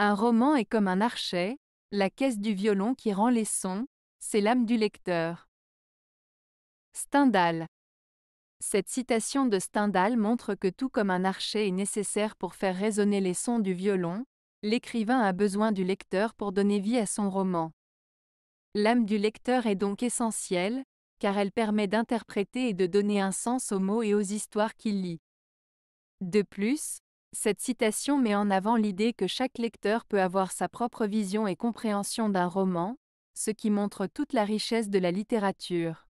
Un roman est comme un archet, la caisse du violon qui rend les sons, c'est l'âme du lecteur. Stendhal. Cette citation de Stendhal montre que tout comme un archet est nécessaire pour faire résonner les sons du violon, l'écrivain a besoin du lecteur pour donner vie à son roman. L'âme du lecteur est donc essentielle, car elle permet d'interpréter et de donner un sens aux mots et aux histoires qu'il lit. De plus, cette citation met en avant l'idée que chaque lecteur peut avoir sa propre vision et compréhension d'un roman, ce qui montre toute la richesse de la littérature.